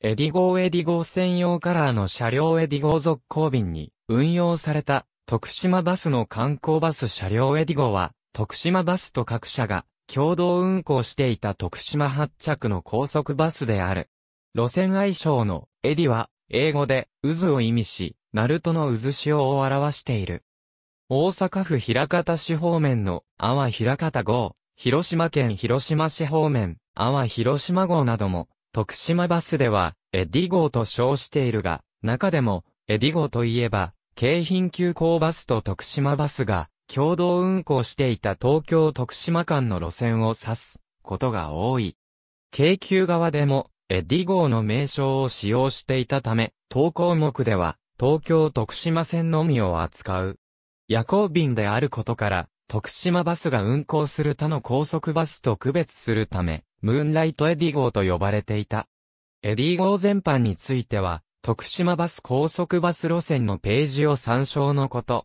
エディ号エディ号専用カラーの車両エディ号続行便に運用された徳島バスの観光バス車両エディ号は徳島バスと各社が共同運行していた徳島発着の高速バスである。路線愛称のエディは英語で渦を意味し、ナルトの渦潮を表している。大阪府平方市方面の阿波平方号、広島県広島市方面、阿波広島号なども徳島バスでは、エディ号と称しているが、中でも、エディ号といえば、京浜急行バスと徳島バスが、共同運行していた東京徳島間の路線を指すことが多い。京急側でも、エディ号の名称を使用していたため、当項目では、東京徳島線のみを扱う。夜行便であることから、徳島バスが運行する他の高速バスと区別するため、ムーンライトエディ号と呼ばれていた。エディ号全般については、徳島バス高速バス路線のページを参照のこと。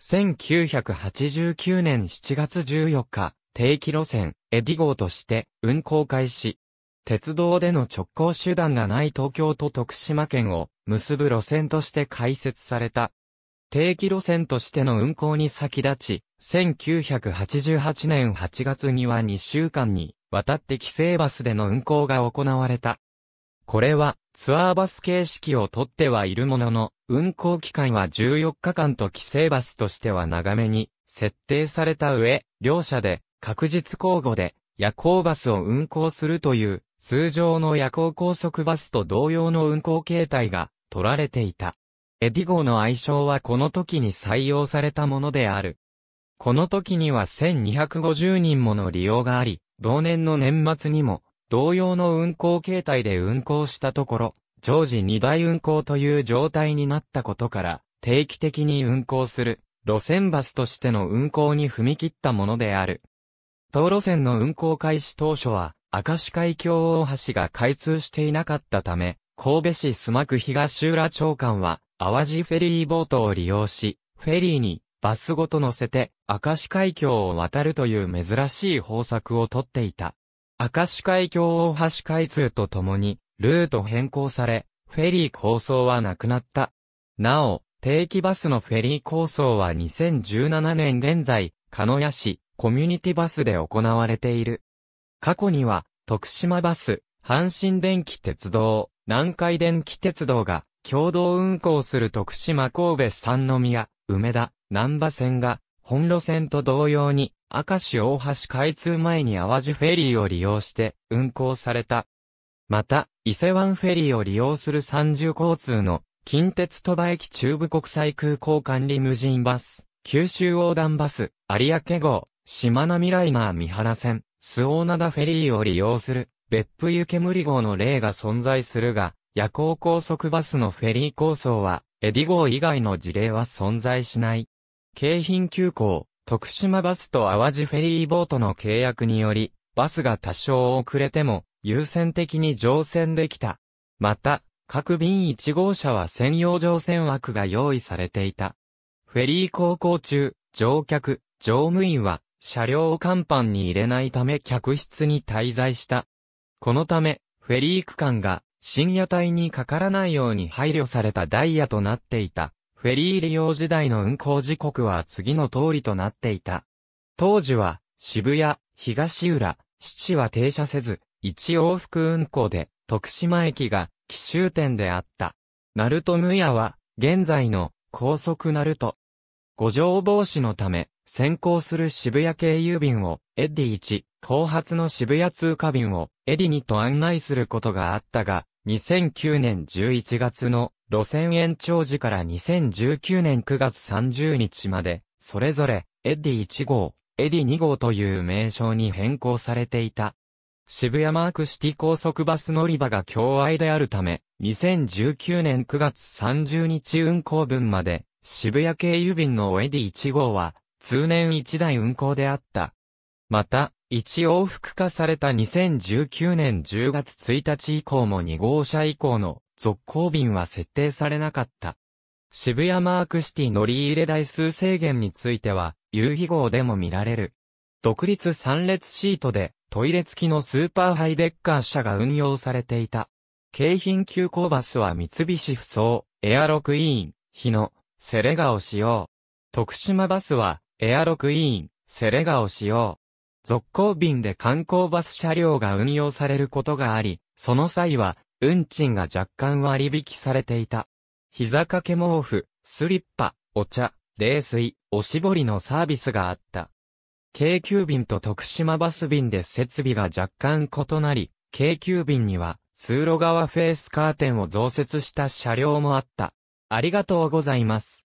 1989年7月14日、定期路線、エディ号として運行開始。鉄道での直行手段がない東京と徳島県を結ぶ路線として開設された。定期路線としての運行に先立ち、1988年8月には2週間に渡って規制バスでの運行が行われた。これはツアーバス形式をとってはいるものの、運行期間は14日間と規制バスとしては長めに設定された上、両社で確実交互で夜行バスを運行するという通常の夜行高速バスと同様の運行形態が取られていた。エディ号の愛称はこの時に採用されたものである。この時には1250人もの利用があり、同年の年末にも同様の運行形態で運行したところ、常時2大運行という状態になったことから、定期的に運行する路線バスとしての運行に踏み切ったものである。当路線の運行開始当初は、明石海峡大橋が開通していなかったため、神戸市須磨区東浦長官は、淡路フェリーボートを利用し、フェリーにバスごと乗せて、明石海峡を渡るという珍しい方策をとっていた。明石海峡大橋開通とともに、ルート変更され、フェリー構想はなくなった。なお、定期バスのフェリー構想は2017年現在、鹿屋市、コミュニティバスで行われている。過去には、徳島バス、阪神電気鉄道、南海電気鉄道が、共同運行する徳島神戸三宮、梅田、南波線が、本路線と同様に、明石大橋開通前に淡路フェリーを利用して運行された。また、伊勢湾フェリーを利用する三重交通の近鉄鳥羽駅中部国際空港管理無人バス、九州横断バス、有明号、島並ライナー三原線、周防灘フェリーを利用する別府湯煙号の例が存在するが、夜行高速バスのフェリー構想は、エディ号以外の事例は存在しない。京浜急行、徳島バスと淡路フェリーボートの契約により、バスが多少遅れても、優先的に乗船できた。また、各便1号車は専用乗船枠が用意されていた。フェリー航行中、乗客、乗務員は、車両を甲板に入れないため客室に滞在した。このため、フェリー区間が深夜帯にかからないように配慮されたダイヤとなっていた。フェリー利用時代の運行時刻は次の通りとなっていた。当時は、渋谷、東浦、七は停車せず、一往復運行で、徳島駅が、奇襲点であった。鳴門ム屋は、現在の、高速鳴門。五条防止のため、先行する渋谷経由便を、エディ1、後発の渋谷通過便を、エディ2と案内することがあったが、2009年11月の路線延長時から2019年9月30日まで、それぞれ、エディ1号、エディ2号という名称に変更されていた。渋谷マークシティ高速バス乗り場が共愛であるため、2019年9月30日運行分まで、渋谷系郵便のエディ1号は、通年1台運行であった。また、一往復化された2019年10月1日以降も2号車以降の続行便は設定されなかった。渋谷マークシティ乗り入れ台数制限については、遊戯号でも見られる。独立3列シートで、トイレ付きのスーパーハイデッカー車が運用されていた。京浜急行バスは三菱不走、エアロクイーン、日野、セレガを使用。徳島バスは、エアロクイーン、セレガを使用。続行便で観光バス車両が運用されることがあり、その際は、運賃が若干割引されていた。膝掛け毛布、スリッパ、お茶、冷水、おしぼりのサービスがあった。京急便と徳島バス便で設備が若干異なり、京急便には通路側フェースカーテンを増設した車両もあった。ありがとうございます。